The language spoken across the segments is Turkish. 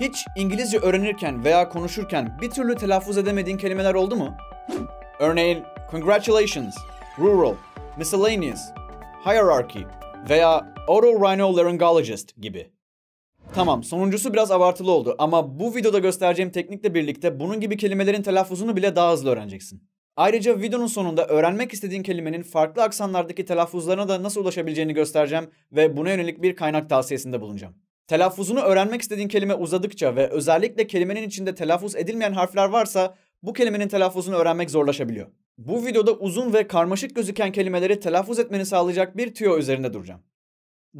Hiç İngilizce öğrenirken veya konuşurken bir türlü telaffuz edemediğin kelimeler oldu mu? Örneğin congratulations, rural, miscellaneous, hierarchy veya otorhinolaryngologist gibi. Tamam sonuncusu biraz abartılı oldu ama bu videoda göstereceğim teknikle birlikte bunun gibi kelimelerin telaffuzunu bile daha hızlı öğreneceksin. Ayrıca videonun sonunda öğrenmek istediğin kelimenin farklı aksanlardaki telaffuzlarına da nasıl ulaşabileceğini göstereceğim ve buna yönelik bir kaynak tavsiyesinde bulunacağım. Telaffuzunu öğrenmek istediğin kelime uzadıkça ve özellikle kelimenin içinde telaffuz edilmeyen harfler varsa bu kelimenin telaffuzunu öğrenmek zorlaşabiliyor. Bu videoda uzun ve karmaşık gözüken kelimeleri telaffuz etmeni sağlayacak bir tüyo üzerinde duracağım.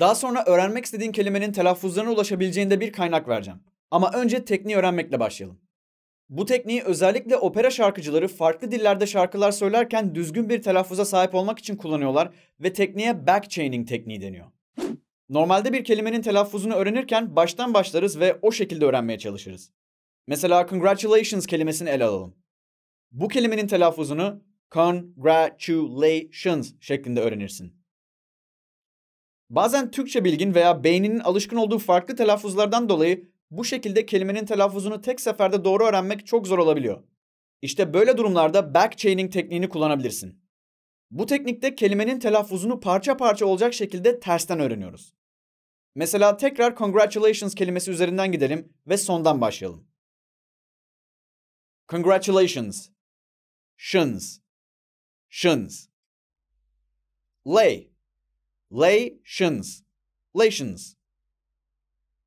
Daha sonra öğrenmek istediğin kelimenin telaffuzlarına ulaşabileceğinde bir kaynak vereceğim. Ama önce tekniği öğrenmekle başlayalım. Bu tekniği özellikle opera şarkıcıları farklı dillerde şarkılar söylerken düzgün bir telaffuza sahip olmak için kullanıyorlar ve tekniğe backchaining tekniği deniyor. Normalde bir kelimenin telaffuzunu öğrenirken baştan başlarız ve o şekilde öğrenmeye çalışırız. Mesela congratulations kelimesini ele alalım. Bu kelimenin telaffuzunu congratulations şeklinde öğrenirsin. Bazen Türkçe bilgin veya beyninin alışkın olduğu farklı telaffuzlardan dolayı bu şekilde kelimenin telaffuzunu tek seferde doğru öğrenmek çok zor olabiliyor. İşte böyle durumlarda backchaining tekniğini kullanabilirsin. Bu teknikte kelimenin telaffuzunu parça parça olacak şekilde tersten öğreniyoruz. Mesela tekrar congratulations kelimesi üzerinden gidelim ve sondan başlayalım. Congratulations. Shins. Shins. Lay. Lay shins. Lations.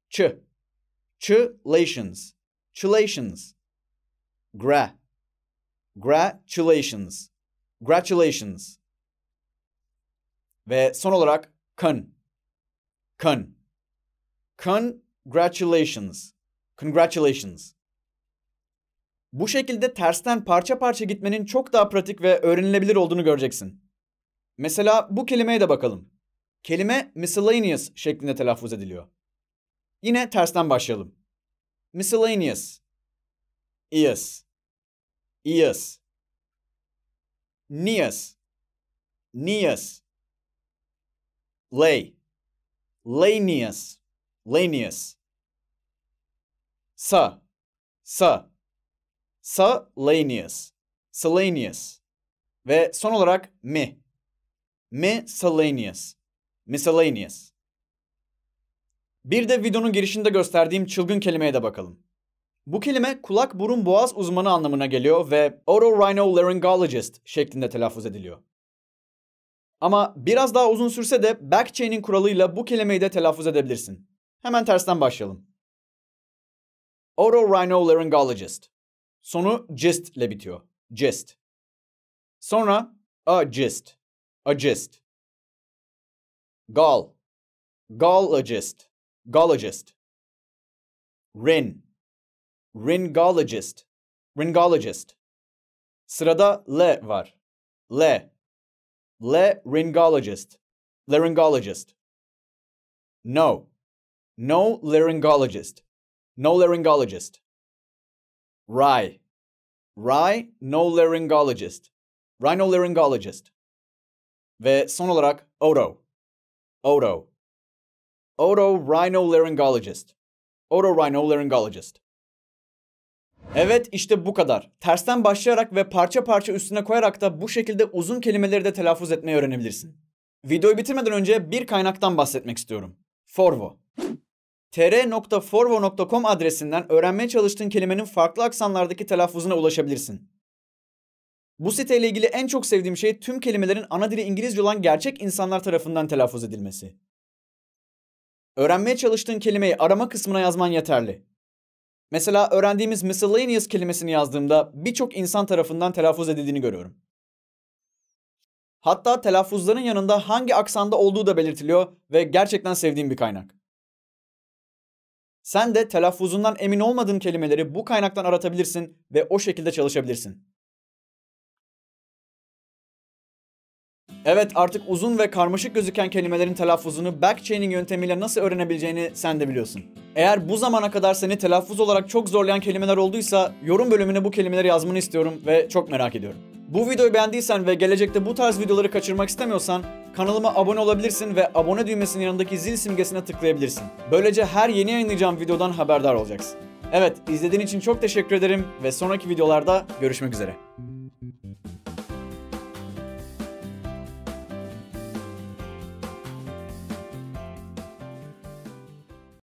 Ch. Ch lations. Chulations. Gra. Gratulations. Gratulations. Ve son olarak kın. Kın. Congratulations. Congratulations. Bu şekilde tersten parça parça gitmenin çok daha pratik ve öğrenilebilir olduğunu göreceksin. Mesela bu kelimeye de bakalım. Kelime miscellaneous şeklinde telaffuz ediliyor. Yine tersten başlayalım. Miscellaneous. Yes. Yes. Nias. Nias. Lay. Lanias. Lanius. Sa. Sa. sa, Salanius. Salanius. Ve son olarak mi. mi, Miscellaneous. Miscellaneous. Bir de videonun girişinde gösterdiğim çılgın kelimeye de bakalım. Bu kelime kulak burun boğaz uzmanı anlamına geliyor ve otorhinolaryngologist şeklinde telaffuz ediliyor. Ama biraz daha uzun sürse de backchain'in kuralıyla bu kelimeyi de telaffuz edebilirsin. Hemen tersten başlayalım. Otorhinolaryngologist. Sonu gist ile bitiyor. Gist. Sonra a gist. A gist. Gal. Galologist. Galologist. Rin. Ringologist. Ringologist. Sırada L var. L. L ringologist. Laryngologist. No. No laryngologist. No laryngologist. Rye. Rye, no laryngologist. Rhinolaryngologist. Ve son olarak Odo. Odo. Odo rhinolaryngologist. Odo rhinolaryngologist. Evet işte bu kadar. Tersten başlayarak ve parça parça üstüne koyarak da bu şekilde uzun kelimeleri de telaffuz etmeyi öğrenebilirsin. Videoyu bitirmeden önce bir kaynaktan bahsetmek istiyorum. Forvo tr.forvo.com adresinden öğrenmeye çalıştığın kelimenin farklı aksanlardaki telaffuzuna ulaşabilirsin. Bu siteyle ilgili en çok sevdiğim şey tüm kelimelerin ana dili İngilizce olan gerçek insanlar tarafından telaffuz edilmesi. Öğrenmeye çalıştığın kelimeyi arama kısmına yazman yeterli. Mesela öğrendiğimiz miscellaneous kelimesini yazdığımda birçok insan tarafından telaffuz edildiğini görüyorum. Hatta telaffuzların yanında hangi aksanda olduğu da belirtiliyor ve gerçekten sevdiğim bir kaynak. Sen de telaffuzundan emin olmadığın kelimeleri bu kaynaktan aratabilirsin ve o şekilde çalışabilirsin. Evet artık uzun ve karmaşık gözüken kelimelerin telaffuzunu backchaining yöntemiyle nasıl öğrenebileceğini sen de biliyorsun. Eğer bu zamana kadar seni telaffuz olarak çok zorlayan kelimeler olduysa yorum bölümüne bu kelimeleri yazmanı istiyorum ve çok merak ediyorum. Bu videoyu beğendiysen ve gelecekte bu tarz videoları kaçırmak istemiyorsan Kanalıma abone olabilirsin ve abone düğmesinin yanındaki zil simgesine tıklayabilirsin. Böylece her yeni yayınlayacağım videodan haberdar olacaksın. Evet, izlediğin için çok teşekkür ederim ve sonraki videolarda görüşmek üzere.